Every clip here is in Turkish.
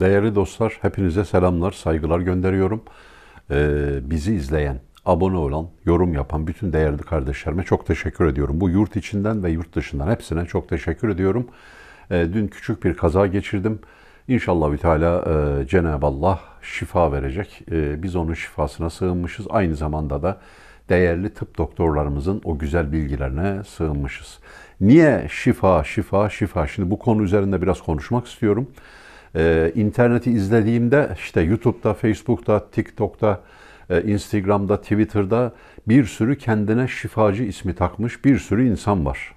Değerli dostlar, hepinize selamlar, saygılar gönderiyorum. Ee, bizi izleyen, abone olan, yorum yapan bütün değerli kardeşlerime çok teşekkür ediyorum. Bu yurt içinden ve yurt dışından hepsine çok teşekkür ediyorum. Ee, dün küçük bir kaza geçirdim. İnşallah Teala e, Cenab-ı Allah şifa verecek. E, biz onun şifasına sığınmışız. Aynı zamanda da değerli tıp doktorlarımızın o güzel bilgilerine sığınmışız. Niye şifa, şifa, şifa? Şimdi bu konu üzerinde biraz konuşmak istiyorum e, interneti izlediğimde işte YouTube'da, Facebook'ta, TikTok'ta, e, Instagram'da, Twitter'da bir sürü kendine şifacı ismi takmış bir sürü insan var.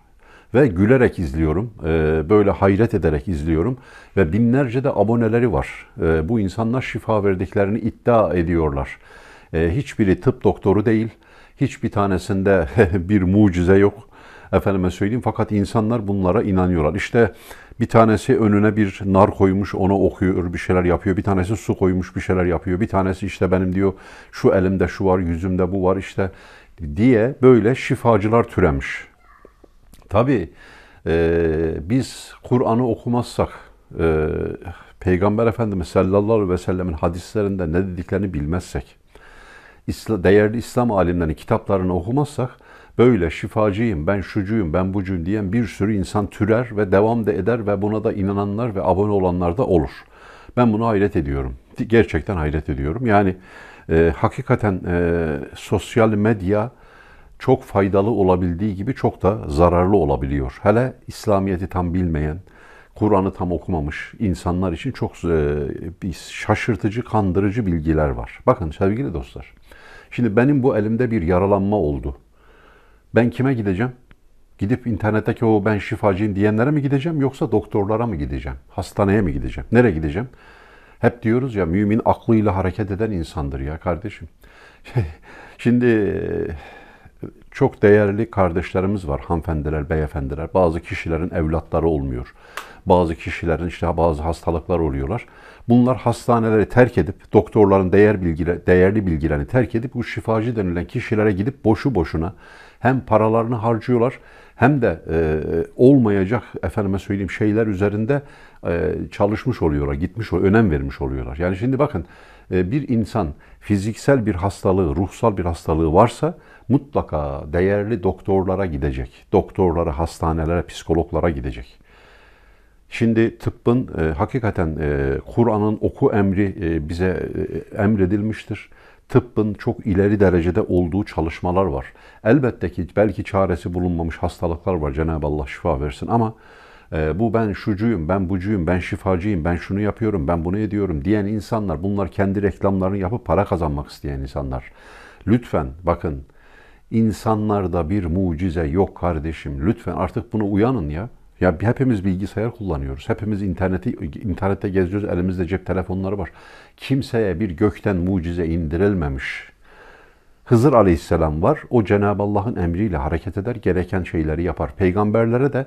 Ve gülerek izliyorum, e, böyle hayret ederek izliyorum ve binlerce de aboneleri var. E, bu insanlar şifa verdiklerini iddia ediyorlar. E, hiçbiri tıp doktoru değil, hiçbir tanesinde bir mucize yok Efendime söyleyeyim fakat insanlar bunlara inanıyorlar. İşte bir tanesi önüne bir nar koymuş, ona okuyor, bir şeyler yapıyor. Bir tanesi su koymuş, bir şeyler yapıyor. Bir tanesi işte benim diyor şu elimde şu var, yüzümde bu var işte diye böyle şifacılar türemiş. Tabi e, biz Kur'an'ı okumazsak, e, Peygamber Efendimiz sallallahu aleyhi ve sellemin hadislerinde ne dediklerini bilmezsek, değerli İslam alimlerinin kitaplarını okumazsak, böyle şifacıyım, ben şucuyum, ben bucuyum diyen bir sürü insan türer ve devam da eder ve buna da inananlar ve abone olanlar da olur. Ben bunu hayret ediyorum. Gerçekten hayret ediyorum. Yani e, hakikaten e, sosyal medya çok faydalı olabildiği gibi çok da zararlı olabiliyor. Hele İslamiyet'i tam bilmeyen, Kur'an'ı tam okumamış insanlar için çok e, şaşırtıcı, kandırıcı bilgiler var. Bakın sevgili dostlar, şimdi benim bu elimde bir yaralanma oldu. Ben kime gideceğim? Gidip internetteki o ben şifacıyım diyenlere mi gideceğim yoksa doktorlara mı gideceğim? Hastaneye mi gideceğim? Nereye gideceğim? Hep diyoruz ya mümin aklıyla hareket eden insandır ya kardeşim. Şimdi e, çok değerli kardeşlerimiz var, hanımefendiler, beyefendiler. Bazı kişilerin evlatları olmuyor. Bazı kişilerin işte bazı hastalıklar oluyorlar. Bunlar hastaneleri terk edip, doktorların değer bilgiler, değerli bilgilerini terk edip bu şifacı denilen kişilere gidip boşu boşuna hem paralarını harcıyorlar hem de e, olmayacak efendime söyleyeyim şeyler üzerinde e, çalışmış oluyorlar, gitmiş, önem vermiş oluyorlar. Yani şimdi bakın e, bir insan fiziksel bir hastalığı, ruhsal bir hastalığı varsa mutlaka değerli doktorlara gidecek. Doktorlara, hastanelere, psikologlara gidecek. Şimdi tıbbın e, hakikaten e, Kur'an'ın oku emri e, bize e, e emredilmiştir tıbbın çok ileri derecede olduğu çalışmalar var. Elbette ki belki çaresi bulunmamış hastalıklar var. Cenab-ı Allah şifa versin ama e, bu ben şucuyum, ben bucuyum, ben şifacıyım, ben şunu yapıyorum, ben bunu ediyorum diyen insanlar bunlar kendi reklamlarını yapıp para kazanmak isteyen insanlar. Lütfen bakın insanlarda bir mucize yok kardeşim. Lütfen artık buna uyanın ya. Ya hepimiz bilgisayar kullanıyoruz. Hepimiz interneti internette geziyoruz. Elimizde cep telefonları var. Kimseye bir gökten mucize indirilmemiş. Hızır Aleyhisselam var. O Cenab-ı Allah'ın emriyle hareket eder, gereken şeyleri yapar. Peygamberlere de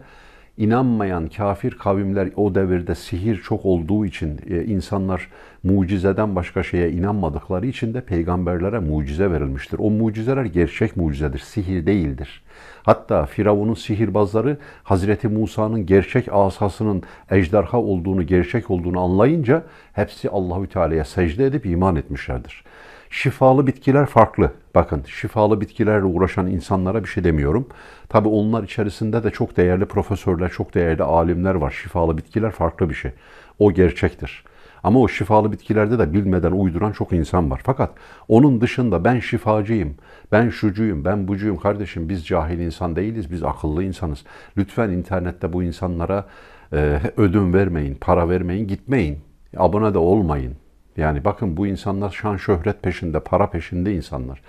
inanmayan kafir kavimler o devirde sihir çok olduğu için e, insanlar mucizeden başka şeye inanmadıkları için de peygamberlere mucize verilmiştir. O mucizeler gerçek mucizedir, sihir değildir. Hatta Firavun'un sihirbazları Hazreti Musa'nın gerçek asasının ejderha olduğunu, gerçek olduğunu anlayınca hepsi Allahü Teala'ya secde edip iman etmişlerdir. Şifalı bitkiler farklı. Bakın şifalı bitkilerle uğraşan insanlara bir şey demiyorum. Tabi onlar içerisinde de çok değerli profesörler, çok değerli alimler var. Şifalı bitkiler farklı bir şey. O gerçektir. Ama o şifalı bitkilerde de bilmeden uyduran çok insan var. Fakat onun dışında ben şifacıyım, ben şucuyum, ben bucuyum kardeşim biz cahil insan değiliz, biz akıllı insanız. Lütfen internette bu insanlara e, ödün vermeyin, para vermeyin, gitmeyin. Abone de olmayın. Yani bakın bu insanlar şan şöhret peşinde, para peşinde insanlar.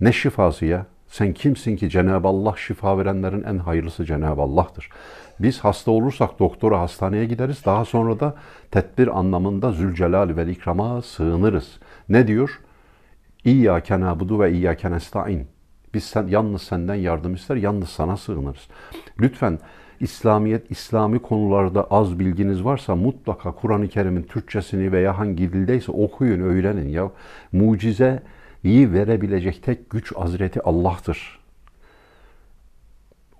Ne şifası ya? Sen kimsin ki Cenab-ı Allah şifa verenlerin en hayırlısı Cenab-ı Allah'tır. Biz hasta olursak doktora hastaneye gideriz. Daha sonra da tedbir anlamında Zülcelal ve İkram'a sığınırız. Ne diyor? İyyâke nâbudu ve iyyâke nesta'in. Biz sen, yalnız senden yardım ister, yalnız sana sığınırız. Lütfen İslamiyet, İslami konularda az bilginiz varsa mutlaka Kur'an-ı Kerim'in Türkçesini veya hangi dildeyse okuyun, öğrenin ya. mucizeyi verebilecek tek güç Hazreti Allah'tır.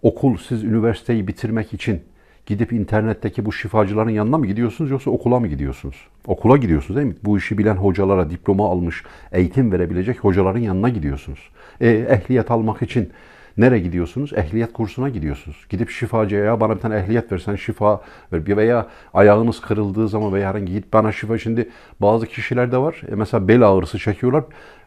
Okul, siz üniversiteyi bitirmek için gidip internetteki bu şifacıların yanına mı gidiyorsunuz yoksa okula mı gidiyorsunuz? Okula gidiyorsunuz değil mi? Bu işi bilen hocalara, diploma almış, eğitim verebilecek hocaların yanına gidiyorsunuz. E, ehliyet almak için Nere gidiyorsunuz? Ehliyet kursuna gidiyorsunuz. Gidip şifacıya ya bana bir tane ehliyet versen şifa ver. Veya ayağınız kırıldığı zaman veya herhangi git bana şifa. Şimdi bazı kişiler de var. E mesela bel ağrısı çekiyorlar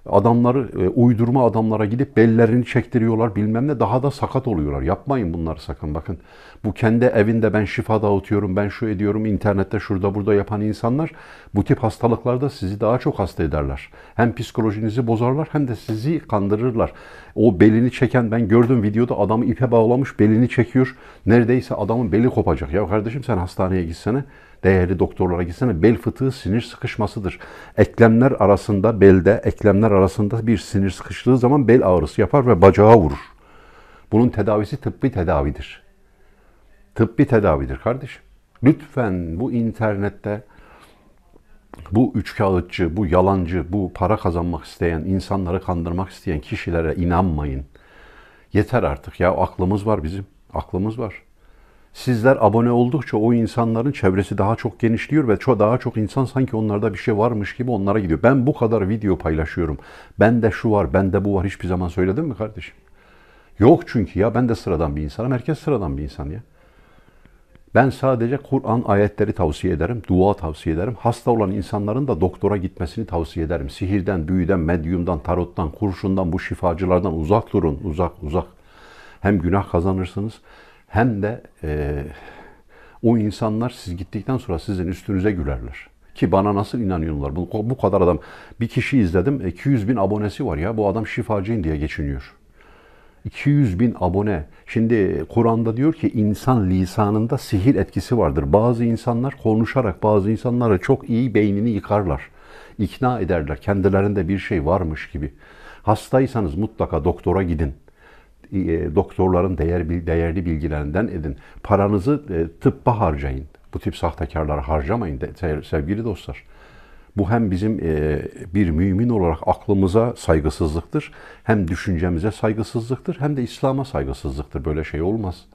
adamları e, uydurma adamlara gidip bellerini çektiriyorlar bilmem ne daha da sakat oluyorlar. Yapmayın bunları sakın bakın. Bu kendi evinde ben şifa dağıtıyorum ben şu ediyorum internette şurada burada yapan insanlar bu tip hastalıklarda sizi daha çok hasta ederler. Hem psikolojinizi bozarlar hem de sizi kandırırlar. O belini çeken ben gördüm videoda adamı ipe bağlamış belini çekiyor. Neredeyse adamın beli kopacak. Ya kardeşim sen hastaneye gitsene değerli doktorlara gitsene bel fıtığı sinir sıkışmasıdır. Eklemler arasında belde, eklemler arasında bir sinir sıkıştığı zaman bel ağrısı yapar ve bacağa vurur. Bunun tedavisi tıbbi tedavidir. Tıbbi tedavidir kardeşim. Lütfen bu internette bu üç kağıtçı, bu yalancı, bu para kazanmak isteyen, insanları kandırmak isteyen kişilere inanmayın. Yeter artık ya aklımız var bizim. Aklımız var. Sizler abone oldukça o insanların çevresi daha çok genişliyor ve çok daha çok insan sanki onlarda bir şey varmış gibi onlara gidiyor. Ben bu kadar video paylaşıyorum. Ben de şu var, ben de bu var. Hiçbir zaman söyledim mi kardeşim? Yok çünkü ya ben de sıradan bir insanım. Herkes sıradan bir insan ya. Ben sadece Kur'an ayetleri tavsiye ederim, dua tavsiye ederim. Hasta olan insanların da doktora gitmesini tavsiye ederim. Sihirden, büyüden, medyumdan, tarottan, kurşundan, bu şifacılardan uzak durun. Uzak, uzak. Hem günah kazanırsınız hem de e, o insanlar siz gittikten sonra sizin üstünüze gülerler. Ki bana nasıl inanıyorlar? Bu, bu kadar adam. Bir kişi izledim 200 bin abonesi var ya. Bu adam şifacıyım diye geçiniyor. 200 bin abone. Şimdi Kur'an'da diyor ki insan lisanında sihir etkisi vardır. Bazı insanlar konuşarak bazı insanlara çok iyi beynini yıkarlar. İkna ederler. Kendilerinde bir şey varmış gibi. Hastaysanız mutlaka doktora gidin. E, doktorların değer, değerli bilgilerinden edin. Paranızı e, tıbba harcayın. Bu tip sahtekarları harcamayın de, sevgili dostlar. Bu hem bizim e, bir mümin olarak aklımıza saygısızlıktır, hem düşüncemize saygısızlıktır, hem de İslam'a saygısızlıktır. Böyle şey olmaz.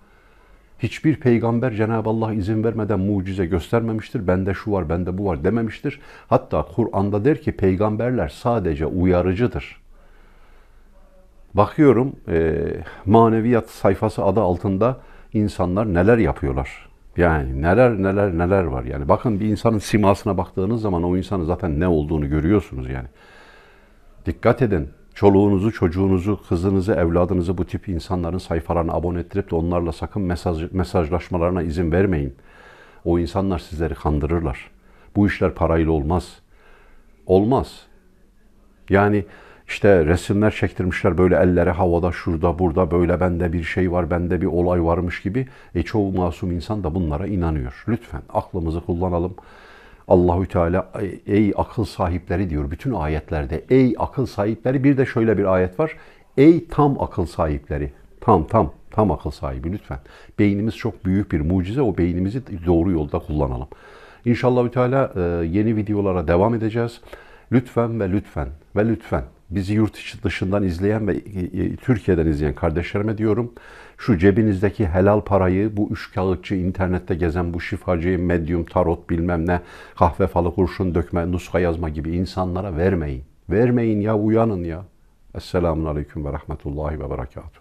Hiçbir peygamber Cenab-ı Allah izin vermeden mucize göstermemiştir. Bende şu var, bende bu var dememiştir. Hatta Kur'an'da der ki peygamberler sadece uyarıcıdır. Bakıyorum e, maneviyat sayfası adı altında insanlar neler yapıyorlar. Yani neler neler neler var. Yani bakın bir insanın simasına baktığınız zaman o insanın zaten ne olduğunu görüyorsunuz yani. Dikkat edin. Çoluğunuzu, çocuğunuzu, kızınızı, evladınızı bu tip insanların sayfalarına abone ettirip de onlarla sakın mesaj, mesajlaşmalarına izin vermeyin. O insanlar sizleri kandırırlar. Bu işler parayla olmaz. Olmaz. Yani işte resimler çektirmişler böyle elleri havada şurada burada böyle bende bir şey var bende bir olay varmış gibi. E çoğu masum insan da bunlara inanıyor. Lütfen aklımızı kullanalım. Allahü Teala ey akıl sahipleri diyor bütün ayetlerde. Ey akıl sahipleri bir de şöyle bir ayet var. Ey tam akıl sahipleri. Tam tam tam akıl sahibi lütfen. Beynimiz çok büyük bir mucize. O beynimizi doğru yolda kullanalım. İnşallah Teala e, yeni videolara devam edeceğiz. Lütfen ve lütfen ve lütfen bizi yurt dışından izleyen ve e, e, Türkiye'den izleyen kardeşlerime diyorum. Şu cebinizdeki helal parayı bu üç kağıtçı internette gezen bu şifacı, medyum, tarot bilmem ne kahve falı kurşun dökme, nuska yazma gibi insanlara vermeyin. Vermeyin ya uyanın ya. Esselamun Aleyküm ve Rahmetullahi ve Berekatuhu.